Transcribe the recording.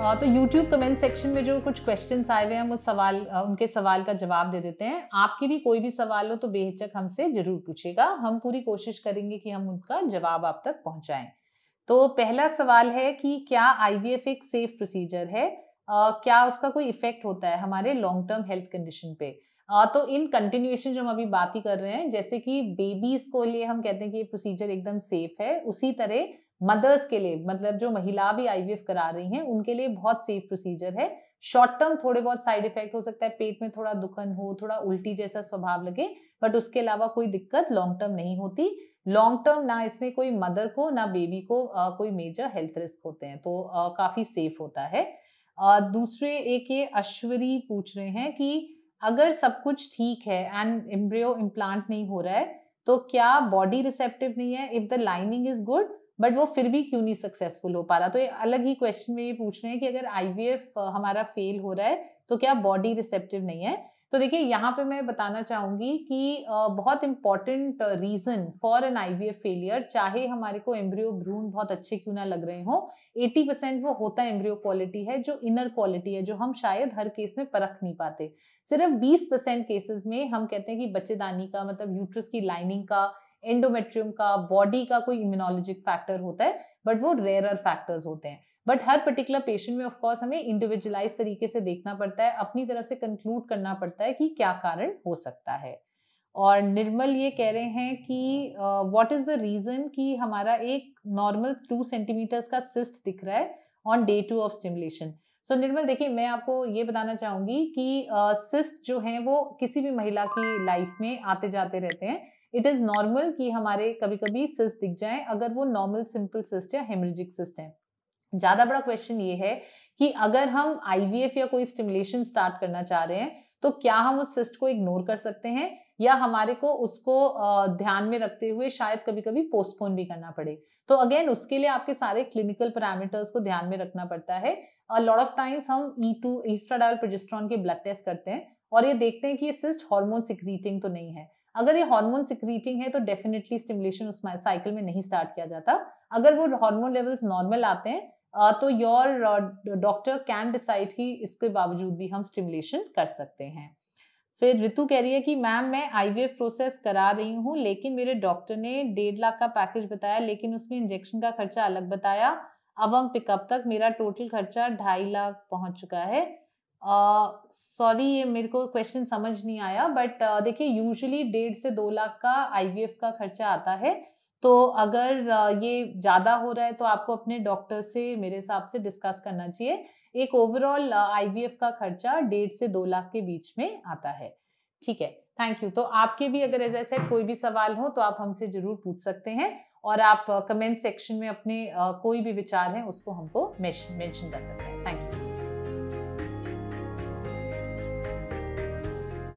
हाँ, तो YouTube comment section में जो कुछ क्वेश्चन आए हुए हैं हम सवाल उनके सवाल का जवाब दे देते हैं आपके भी कोई भी सवाल हो तो बेहिचक हमसे जरूर पूछेगा हम पूरी कोशिश करेंगे कि हम उनका जवाब आप तक पहुंचाएं तो पहला सवाल है कि क्या आई एक सेफ प्रोसीजर है आ, क्या उसका कोई इफेक्ट होता है हमारे लॉन्ग टर्म हेल्थ कंडीशन पे आ, तो इन कंटिन्यूएशन जो हम अभी बात ही कर रहे हैं जैसे कि बेबीज को लिए हम कहते हैं कि ये प्रोसीजर एकदम सेफ है उसी तरह मदर्स के लिए मतलब जो महिला भी आईवीएफ करा रही हैं उनके लिए बहुत सेफ प्रोसीजर है शॉर्ट टर्म थोड़े बहुत साइड इफेक्ट हो सकता है पेट में थोड़ा दुखन हो थोड़ा उल्टी जैसा स्वभाव लगे बट उसके अलावा कोई दिक्कत लॉन्ग टर्म नहीं होती लॉन्ग टर्म ना इसमें कोई मदर को ना बेबी को आ, कोई मेजर हेल्थ रिस्क होते हैं तो आ, काफी सेफ होता है आ, दूसरे एक ये अश्वरी पूछ रहे हैं कि अगर सब कुछ ठीक है एंड एम्ब्रियो इम्प्लांट नहीं हो रहा है तो क्या बॉडी रिसेप्टिव नहीं है if the lining is good but वो फिर भी क्यों नहीं सक्सेसफुल हो पा रहा तो ये अलग ही क्वेश्चन में ये पूछ रहे हैं कि अगर आईवीएफ हमारा फेल हो रहा है तो क्या बॉडी रिसेप्टिव नहीं है तो देखिए यहाँ पे मैं बताना चाहूंगी कि बहुत important reason for an I failure चाहे हमारे को एम्ब्रियो भ्रूण बहुत अच्छे क्यों ना लग रहे हो 80 परसेंट वो होता एम्ब्रियो क्वालिटी है जो इनर क्वालिटी है जो हम शायद हर केस में परख नहीं पाते सिर्फ 20 परसेंट केसेस में हम कहते हैं कि बच्चेदानी का मतलब यूट्रस की लाइनिंग का एंडोमेट्रियम का बॉडी का कोई इम्यूनोलॉजिक फैक्टर होता है बट वो रेयर फैक्टर्स होते हैं बट हर पर्टिकुलर पेशेंट में ऑफकोर्स हमें इंडिविजुअलाइज तरीके से देखना पड़ता है अपनी तरफ से कंक्लूड करना पड़ता है कि क्या कारण हो सकता है और निर्मल ये कह रहे हैं कि व्हाट इज़ द रीज़न कि हमारा एक नॉर्मल टू सेंटीमीटर्स का सिस्ट दिख रहा है on day two of stimulation so Nirmal देखिए मैं आपको ये बताना चाहूंगी कि सिस्ट uh, जो है वो किसी भी महिला की लाइफ में आते जाते रहते हैं इट इज़ नॉर्मल कि हमारे कभी कभी सिस्ट दिख जाए अगर वो नॉर्मल सिंपल सिस्ट या हेमरेजिक सिस्ट है ज़्यादा बड़ा क्वेश्चन ये है कि अगर हम आईवीएफ या कोई स्टिमुलेशन स्टार्ट करना चाह रहे हैं तो क्या हम उस सिस्ट को इग्नोर कर सकते हैं या हमारे को उसको ध्यान में रखते हुए शायद कभी कभी पोस्टपोन भी करना पड़े तो अगेन उसके लिए आपके सारे क्लिनिकल पैरामीटर्स को ध्यान में रखना पड़ता है लॉट ऑफ टाइम्स हम ई टू ईस्ट्राडाइल प्रोजेस्ट्रॉन के ब्लड टेस्ट करते हैं और ये देखते हैं कि ये सिस्ट हार्मोन सिक्रीटिंग तो नहीं है अगर ये हार्मोन सिक्रीटिंग है तो डेफिनेटली स्टिमुलेशन उस साइकिल में नहीं स्टार्ट किया जाता अगर वो हार्मोन लेवल्स नॉर्मल आते हैं तो योर डॉक्टर कैन डिसाइड कि इसके बावजूद भी हम स्टिमुलेशन कर सकते हैं फिर रितु कह रही है कि मैम मैं आईवीएफ प्रोसेस करा रही हूँ लेकिन मेरे डॉक्टर ने डेढ़ लाख का पैकेज बताया लेकिन उसमें इंजेक्शन का खर्चा अलग बताया अब हम पिकअप तक मेरा टोटल खर्चा ढाई लाख पहुंच चुका है सॉरी ये मेरे को क्वेश्चन समझ नहीं आया बट uh, देखिए यूजुअली डेढ़ से दो लाख का आईवीएफ का खर्चा आता है तो अगर uh, ये ज़्यादा हो रहा है तो आपको अपने डॉक्टर से मेरे हिसाब से डिस्कस करना चाहिए एक ओवरऑल आईवीएफ का खर्चा डेढ़ से दो लाख के बीच में आता है ठीक है थैंक यू तो आपके भी अगर एज ए सेट कोई भी सवाल हो तो आप हमसे जरूर पूछ सकते हैं और आप कमेंट सेक्शन में अपने कोई भी विचार हैं उसको हमको मैंशन कर सकते हैं थैंक यू